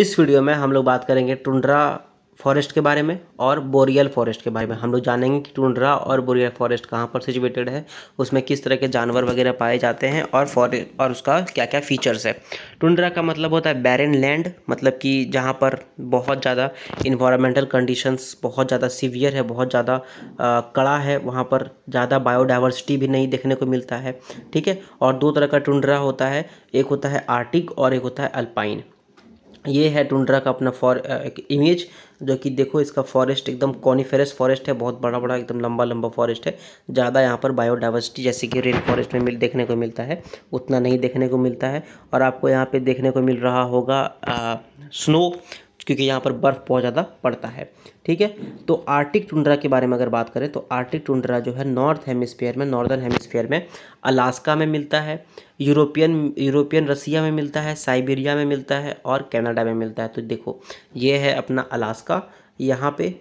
इस वीडियो में हम लोग बात करेंगे टुंड्रा फॉरेस्ट के बारे में और बोरियल फॉरेस्ट के बारे में हम लोग जानेंगे कि टुंड्रा और बोरियल फॉरेस्ट कहाँ पर सिचुएटेड है उसमें किस तरह के जानवर वगैरह पाए जाते हैं और फॉरे और उसका क्या क्या फीचर्स है टुंड्रा का मतलब होता है बैरन लैंड मतलब कि जहाँ पर बहुत ज़्यादा इन्वामेंटल कंडीशन बहुत ज़्यादा सीवियर है बहुत ज़्यादा कड़ा है वहाँ पर ज़्यादा बायोडाइवर्सिटी भी नहीं देखने को मिलता है ठीक है और दो तरह का टुंड्रा होता है एक होता है आर्टिक और एक होता है अल्पाइन ये है टुंड्रा का अपना फॉर एक इमेज जो कि देखो इसका फॉरेस्ट एकदम कॉनिफेरस फॉरेस्ट है बहुत बड़ा बड़ा एकदम लंबा लंबा फॉरेस्ट है ज़्यादा यहाँ पर बायोडाइवर्सिटी जैसे कि रेन फॉरेस्ट में मिल देखने को मिलता है उतना नहीं देखने को मिलता है और आपको यहाँ पे देखने को मिल रहा होगा आ, स्नो क्योंकि यहाँ पर बर्फ़ बहुत ज़्यादा पड़ता है ठीक है तो आर्टिक टुंड्रा के बारे में अगर बात करें तो आर्टिक टुंड्रा जो है नॉर्थ हेमिस्फीयर में नॉर्दर्न हेमिस्फीयर में अलास्का में मिलता है यूरोपियन यूरोपियन रसिया में मिलता है साइबेरिया में मिलता है और कनाडा में मिलता है तो देखो ये है अपना अलास्का यहाँ पर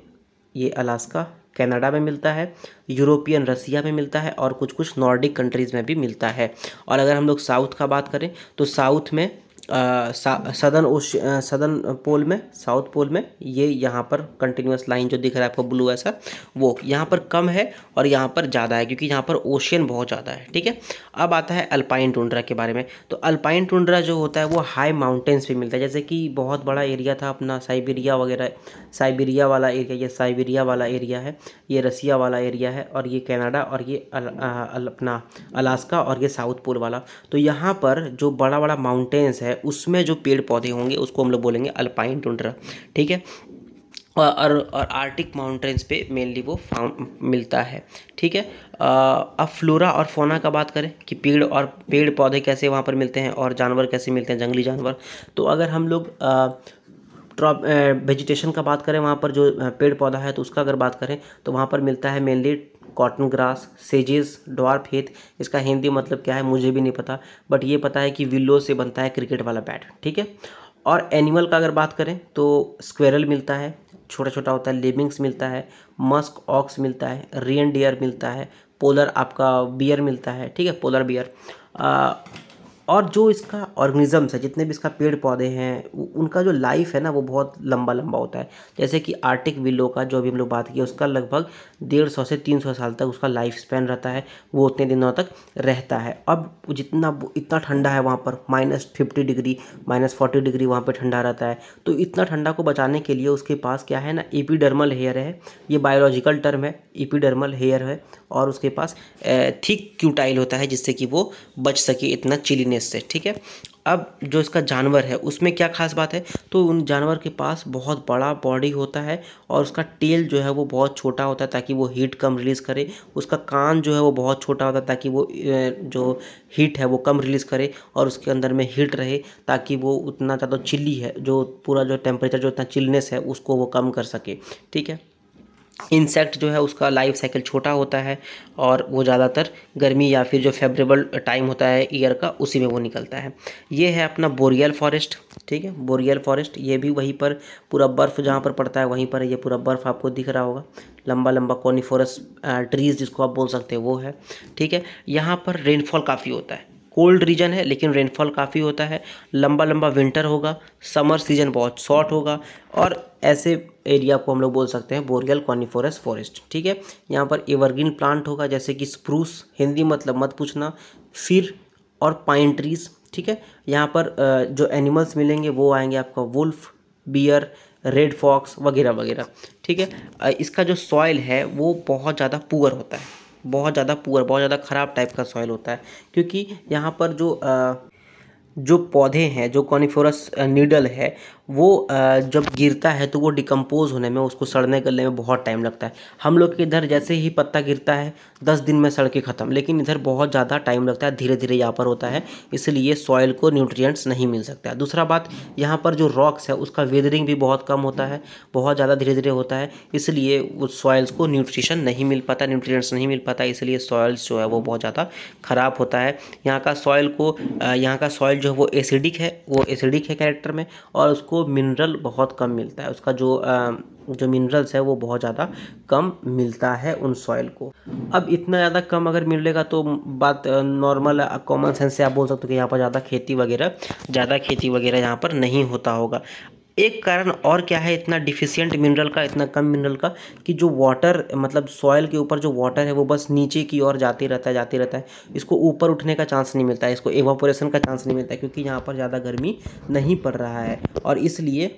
ये अलास्का कनाडा में मिलता है यूरोपियन रसिया में मिलता है और कुछ कुछ नॉर्डिक कंट्रीज़ में भी मिलता है और अगर हम लोग साउथ का बात करें तो साउथ में सदर्न ओश सदर्न पोल में साउथ पोल में ये यहाँ पर कंटिन्यूस लाइन जो दिख रहा है आपको ब्लू ऐसा वो यहाँ पर कम है और यहाँ पर ज़्यादा है क्योंकि यहाँ पर ओशियन बहुत ज़्यादा है ठीक है अब आता है अल्पाइन टुंड्रा के बारे में तो अल्पाइन टुंड्रा जो होता है वो हाई माउंटेंस पर मिलता है जैसे कि बहुत बड़ा एरिया था अपना साइबेरिया वगैरह साइबेरिया वाला एरिया ये साइबेरिया वाला एरिया है ये रसिया वाला एरिया है और ये कैनाडा और ये अपना अलास्का और ये साउथ पोल वाला तो यहाँ पर जो बड़ा बड़ा माउंटेंस है है उसमें जो पेड़ पौधे होंगे उसको हम लोग बोलेंगे अल्पाइन टुंड्रा ठीक है और और आर्टिक माउंटेन्स पे मेनली वो फाउंड मिलता है ठीक है अब फ्लोरा और फोना का बात करें कि पेड़ और पेड़ पौधे कैसे वहाँ पर मिलते हैं और जानवर कैसे मिलते हैं जंगली जानवर तो अगर हम लोग ट्रॉप वेजिटेशन का बात करें वहाँ पर जो पेड़ पौधा है तो उसका अगर बात करें तो वहाँ पर मिलता है मेनली कॉटन ग्रास सेजेस डॉर्फ हेथ इसका हिंदी मतलब क्या है मुझे भी नहीं पता बट ये पता है कि विलो से बनता है क्रिकेट वाला बैट ठीक है और एनिमल का अगर बात करें तो स्क्वेरल मिलता है छोटा छोटा होता है लेबिंग्स मिलता है मस्क ऑक्स मिलता है रियन डियर मिलता है पोलर आपका बियर मिलता है ठीक है पोलर बियर और जो इसका ऑर्गेनिज़म्स है जितने भी इसका पेड़ पौधे हैं उनका जो लाइफ है ना वो बहुत लंबा लंबा होता है जैसे कि आर्टिक विलो का जो अभी हम लोग बात की उसका लगभग डेढ़ सौ से तीन सौ साल तक उसका लाइफ स्पैन रहता है वो उतने दिनों तक रहता है अब जितना इतना ठंडा है वहाँ पर minus fifty degree minus forty degree वहाँ पर ठंडा रहता है तो इतना ठंडा को बचाने के लिए उसके पास क्या है ना एपीडर्मल हेयर है ये बायोलॉजिकल टर्म है एपीडर्मल हेयर है और उसके पास थिक क्यूटाइल होता है जिससे कि वो बच सके इतना चिली माइनस से ठीक है अब जो इसका जानवर है उसमें क्या खास बात है तो उन जानवर के पास बहुत बड़ा बॉडी होता है और उसका टेल जो है वो बहुत छोटा होता है ताकि वो हीट कम रिलीज़ करे उसका कान जो है वो बहुत छोटा होता है ताकि वो जो हीट है वो कम रिलीज़ करे और उसके अंदर में हीट रहे ताकि वो उतना ज़्यादा चिल्ली है जो पूरा जो टेम्परेचर जो इतना चिलनेस है उसको वो कम कर सके ठीक है इंसेक्ट जो है उसका लाइफ साइकिल छोटा होता है और वो ज़्यादातर गर्मी या फिर जो फेवरेबल टाइम होता है ईयर का उसी में वो निकलता है ये है अपना बोरियल फॉरेस्ट ठीक है बोरियल फॉरेस्ट ये भी वहीं पर पूरा बर्फ़ जहाँ पर पड़ता है वहीं पर ये पूरा बर्फ़ आपको दिख रहा होगा लंबा लंबा कॉर्नीफोरस ट्रीज़ जिसको आप बोल सकते हैं वो है ठीक है यहाँ पर रेनफॉल काफ़ी होता है कोल्ड रीजन है लेकिन रेनफॉल काफ़ी होता है लंबा लंबा विंटर होगा समर सीजन बहुत शॉर्ट होगा और ऐसे एरिया को हम लोग बोल सकते हैं बोरियल कॉनिफोरस फॉरेस्ट ठीक है यहाँ पर एवरग्रीन प्लांट होगा जैसे कि स्प्रूस हिंदी मतलब मत पूछना फिर और पाइन ट्रीज ठीक है यहाँ पर जो एनिमल्स मिलेंगे वो आएंगे आपका वुल्फ बियर रेड फॉक्स वगैरह वगैरह ठीक है इसका जो सॉइल है वो बहुत ज़्यादा पुअर होता है बहुत ज़्यादा पुअर बहुत ज़्यादा ख़राब टाइप का सॉइल होता है क्योंकि यहाँ पर जो आ, जो पौधे हैं जो कॉनिफोरस नीडल है वो जब गिरता है तो वो डिकम्पोज़ होने में उसको सड़ने गलने में बहुत टाइम लगता है हम लोग के इधर जैसे ही पत्ता गिरता है दस दिन में सड़ के ख़त्म लेकिन इधर बहुत ज़्यादा टाइम लगता है धीरे धीरे यहाँ पर होता है इसलिए सॉइल को न्यूट्रिएंट्स नहीं मिल सकता है दूसरा बात यहाँ पर जो रॉक्स है उसका वेदरिंग भी बहुत कम होता है बहुत ज़्यादा धीरे धीरे होता है इसलिए उस सॉइल्स को न्यूट्रिशन नहीं मिल पाता न्यूट्रियट्स नहीं मिल पाता इसलिए सॉइल्स जो है वो बहुत ज़्यादा ख़राब होता है यहाँ का सॉइल को यहाँ का सॉइल जो है वो एसिडिक है वो एसिडिक है कैरेक्टर में और उसको को मिनरल बहुत कम मिलता है उसका जो जो मिनरल्स है वो बहुत ज़्यादा कम मिलता है उन सॉइल को अब इतना ज़्यादा कम अगर मिलेगा तो बात नॉर्मल कॉमन सेंस से आप बोल सकते हो कि यहाँ पर ज़्यादा खेती वगैरह ज़्यादा खेती वगैरह यहाँ पर नहीं होता होगा एक कारण और क्या है इतना डिफिशियंट मिनरल का इतना कम मिनरल का कि जो वाटर मतलब सॉयल के ऊपर जो वाटर है वो बस नीचे की ओर जाते रहता है जाते रहता है इसको ऊपर उठने का चांस नहीं मिलता है इसको एवापोरेशन का चांस नहीं मिलता है क्योंकि यहाँ पर ज़्यादा गर्मी नहीं पड़ रहा है और इसलिए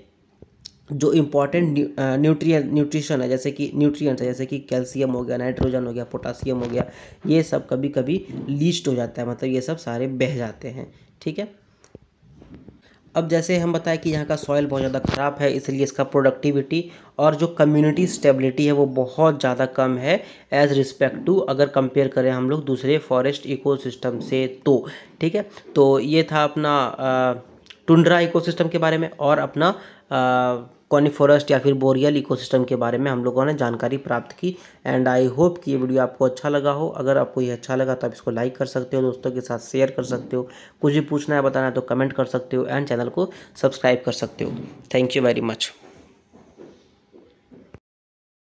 जो इम्पॉर्टेंट न्यूट्रिय न्यूट्रिशन है जैसे कि न्यूट्रिएंट्स है जैसे कि कैल्शियम हो गया नाइट्रोजन हो गया पोटासियम हो गया ये सब कभी कभी लीस्ट हो जाता है मतलब ये सब सारे बह जाते हैं ठीक है अब जैसे हम बताएं कि यहाँ का सॉयल बहुत ज़्यादा ख़राब है इसलिए इसका प्रोडक्टिविटी और जो कम्युनिटी स्टेबिलिटी है वो बहुत ज़्यादा कम है एज़ रिस्पेक्ट टू अगर कंपेयर करें हम लोग दूसरे फॉरेस्ट इको से तो ठीक है तो ये था अपना टुंड्रा इकोसिस्टम के बारे में और अपना आ, कॉनिफोरेस्ट या फिर बोरियल इकोसिस्टम के बारे में हम लोगों ने जानकारी प्राप्त की एंड आई होप कि ये वीडियो आपको अच्छा लगा हो अगर आपको ये अच्छा लगा तो आप इसको लाइक कर सकते हो दोस्तों के साथ शेयर कर सकते हो कुछ भी पूछना है बताना है तो कमेंट कर सकते हो एंड चैनल को सब्सक्राइब कर सकते हो थैंक यू वेरी मच